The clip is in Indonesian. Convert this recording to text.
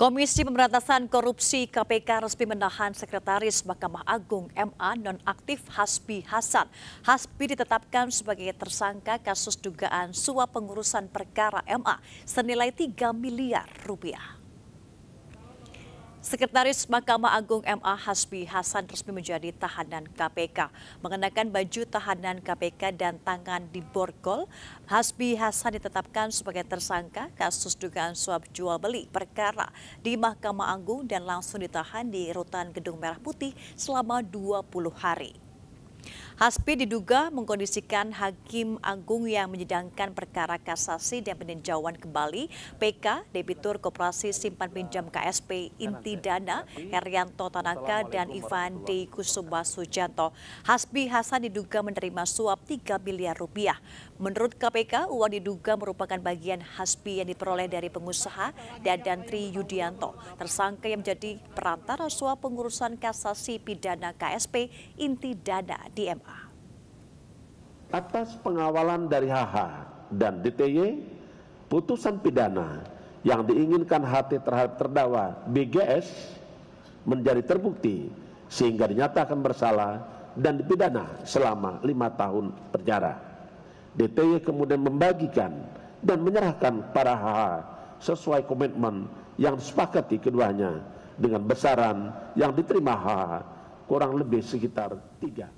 Komisi Pemberantasan Korupsi KPK resmi menahan Sekretaris Mahkamah Agung MA nonaktif Hasbi Hasan. Hasbi ditetapkan sebagai tersangka kasus dugaan suap pengurusan perkara MA senilai 3 miliar rupiah. Sekretaris Mahkamah Agung MA Hasbi Hasan resmi menjadi tahanan KPK. Mengenakan baju tahanan KPK dan tangan di borgol, Hasbi Hasan ditetapkan sebagai tersangka kasus dugaan suap jual beli perkara di Mahkamah Agung dan langsung ditahan di rutan Gedung Merah Putih selama 20 hari. Hasbi diduga mengkondisikan Hakim Agung yang menyidangkan perkara kasasi dan peninjauan kembali PK, debitur Koperasi Simpan Pinjam KSP Inti Dana, Herianto Tanaka, dan Ivan D. Kusuma Sujanto. Hasbi Hasan diduga menerima suap 3 miliar rupiah. Menurut KPK, uang diduga merupakan bagian Hasbi yang diperoleh dari pengusaha Dadan Tri Yudianto, tersangka yang menjadi perantara suap pengurusan kasasi pidana KSP Inti Dana di MA atas pengawalan dari HH dan DTY putusan pidana yang diinginkan HT terhadap terdakwa BGS menjadi terbukti sehingga dinyatakan bersalah dan dipidana selama lima tahun penjara. DTY kemudian membagikan dan menyerahkan para HH sesuai komitmen yang disepakati keduanya dengan besaran yang diterima HH kurang lebih sekitar tiga.